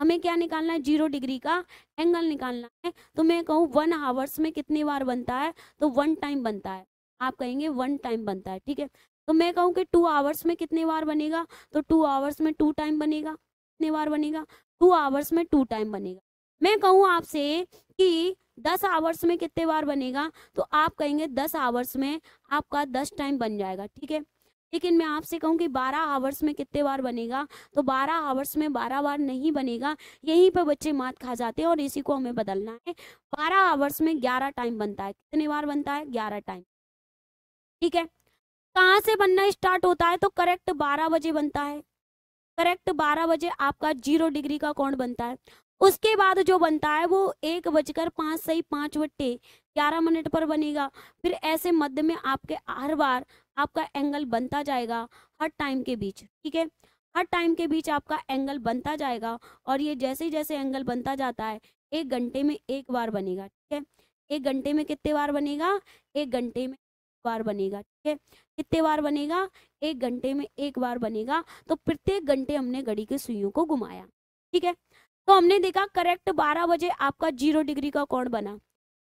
हमें क्या निकालना है जीरो डिग्री का एंगल निकालना है तो मैं कहूँ वन आवर्स में कितनी बार बनता है तो वन टाइम बनता है आप कहेंगे वन टाइम बनता है ठीक है तो मैं कहूँ कि टू आवर्स में कितनी बार बनेगा तो टू आवर्स में टू टाइम बनेगा कितने बार बनेगा टू आवर्स में टू टाइम बनेगा मैं कहूँ आपसे कि दस आवर्स में कितने बार बनेगा तो आप कहेंगे दस आवर्स में आपका दस टाइम बन जाएगा ठीक है लेकिन मैं आपसे कहूँ कि 12 आवर्स में कितने बार बनेगा तो 12 आवर्स में 12 बार नहीं बनेगा यहीं पर बच्चे मात खा जाते हैं और इसी को हमें बदलना है 12 आवर्स में 11 टाइम बनता है कितने बार बनता है 11 टाइम ठीक है कहाँ से बनना स्टार्ट होता है तो करेक्ट 12 बजे बनता है करेक्ट 12 बजे आपका जीरो डिग्री का कोण बनता है उसके बाद जो बनता है वो एक बजकर पाँच सही पाँच बट्टे ग्यारह मिनट पर बनेगा फिर ऐसे मध्य में आपके हर बार आपका एंगल बनता जाएगा हर टाइम के बीच ठीक है हर टाइम के बीच आपका एंगल बनता जाएगा और ये जैसे जैसे एंगल बनता जाता है एक घंटे में एक बार बनेगा ठीक है एक घंटे में कितने बार बनेगा एक घंटे में बार बनेगा ठीक है कितने बार बनेगा एक घंटे में एक बार बनेगा तो प्रत्येक घंटे हमने घड़ी के सुइयों को घुमाया ठीक है तो हमने देखा करेक्ट बारह बजे आपका जीरो डिग्री का कोण बना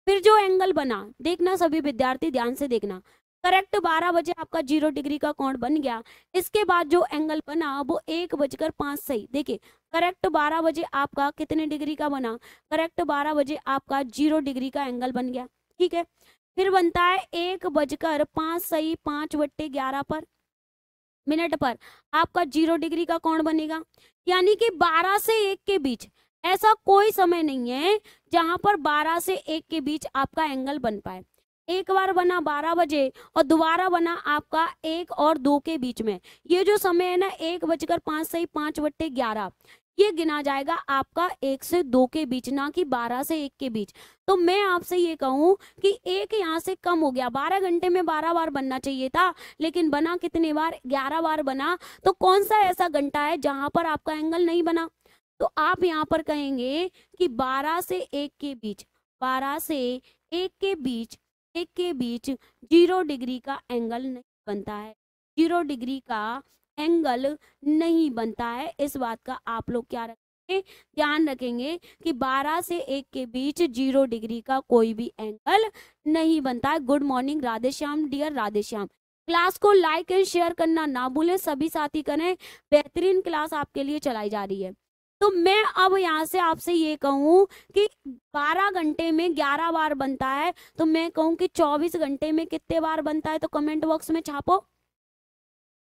फिर जो एंगल बना देखना सभी विद्यार्थी ध्यान से देखना करेक्ट बारह बजे आपका जीरो डिग्री का कोण बन गया इसके बाद जो एंगल बना वो एक बजकर पांच सही देखिए करेक्ट बारह बजे आपका कितने डिग्री का बना करेक्ट बारह बजे आपका जीरो डिग्री का एंगल बन गया ठीक है फिर बनता है एक बजकर पांच सही पांच बट्टे ग्यारह पर मिनट पर आपका जीरो डिग्री का कोण बनेगा यानी कि बारह से एक के बीच ऐसा कोई समय नहीं है जहां पर बारह से एक के बीच आपका एंगल बन पाए एक बार बना बारह बजे और दोबारा बना आपका एक और दो के बीच में ये जो समय है ना एक बजकर पांच से पांच बट्टे ग्यारह ये गिना जाएगा आपका एक से दो के बीच ना कि बारह से एक के बीच तो मैं आपसे ये कहूं कि एक यहाँ से कम हो गया बारह घंटे में बारह बार बनना चाहिए था लेकिन बना कितने बार ग्यारह बार बना तो कौन सा ऐसा घंटा है जहां पर आपका एंगल नहीं बना तो आप यहाँ पर कहेंगे कि बारह से एक के बीच बारह से एक के बीच एक के बीच जीरो डिग्री का एंगल नहीं बनता है जीरो डिग्री का एंगल नहीं बनता है इस बात का आप लोग क्या रखेंगे ध्यान रखेंगे कि 12 से 1 के बीच जीरो डिग्री का कोई भी एंगल नहीं बनता है good morning Radheshyam dear Radheshyam class को लाइक एंड शेयर करना ना भूलें सभी साथी करें बेहतरीन क्लास आपके लिए चलाई जा रही है तो मैं अब यहाँ से आपसे ये कहूँ कि 12 घंटे में 11 बार बनता है तो मैं कहूँ कि 24 घंटे में कितने बार बनता है तो कमेंट बॉक्स में छापो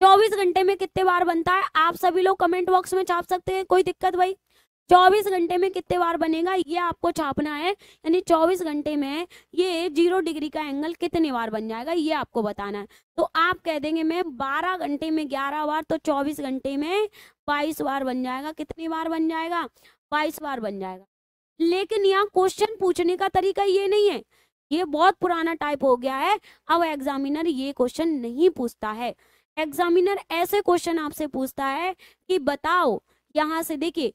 24 घंटे में कितने बार बनता है आप सभी लोग कमेंट बॉक्स में छाप सकते हैं कोई दिक्कत भाई चौबीस घंटे में कितने बार बनेगा ये आपको छापना है यानी चौबीस घंटे में ये जीरो डिग्री का एंगल कितने बार बन जाएगा ये आपको बताना है तो आप कह देंगे मैं बारह घंटे में ग्यारह बार तो चौबीस घंटे में बाईस बार बन जाएगा कितनी बार बन जाएगा बाईस बार बन जाएगा लेकिन यहाँ क्वेश्चन पूछने का तरीका ये नहीं है ये बहुत पुराना टाइप हो गया है अब एग्जामिनर ये क्वेश्चन नहीं पूछता है एग्जामिनर ऐसे क्वेश्चन आपसे पूछता है कि बताओ यहाँ से देखिए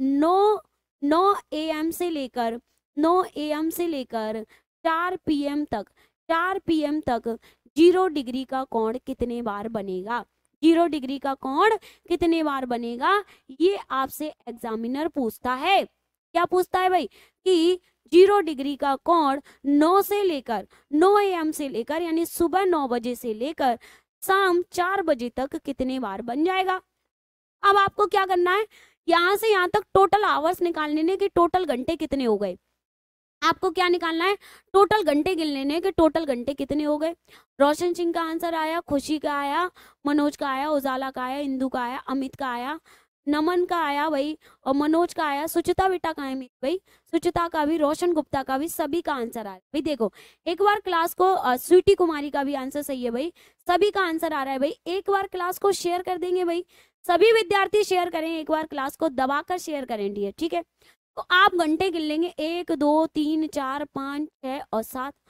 नौ नौ एम से लेकर नौ एम से लेकर चार एम तक चार एम तक जीरो डिग्री का कोण कितने बार बनेगा जीरो डिग्री का कोण कितने बार बनेगा ये आपसे एग्जामिनर पूछता है क्या पूछता है भाई कि जीरो डिग्री का कोण नौ से लेकर नौ ए एम से लेकर यानी सुबह नौ बजे से लेकर शाम चार बजे तक कितने बार बन जाएगा अब आपको क्या करना है यहाँ से यहाँ तक टोटल आवर्स निकाल लेने के टोटल घंटे कितने हो गए आपको क्या निकालना है टोटल घंटे गिन लेने के टोटल घंटे कितने हो गए रोशन सिंह का आंसर आया खुशी का आया मनोज का आया उजाला का आया इंदू का आया अमित का आया नमन का आया भाई और मनोज का आया सुचिता बेटा का है भाई सुचिता का भी रोशन गुप्ता का भी सभी का आंसर आ रहा है भाई देखो एक बार क्लास को स्वीटी कुमारी का भी आंसर सही है भाई सभी का आंसर आ रहा है भाई एक बार क्लास को शेयर कर देंगे भाई सभी विद्यार्थी शेयर करें एक बार क्लास को दबाकर शेयर करें डियर ठीक है तो आप घंटे गिन लेंगे एक दो तीन चार पाँच छः और सात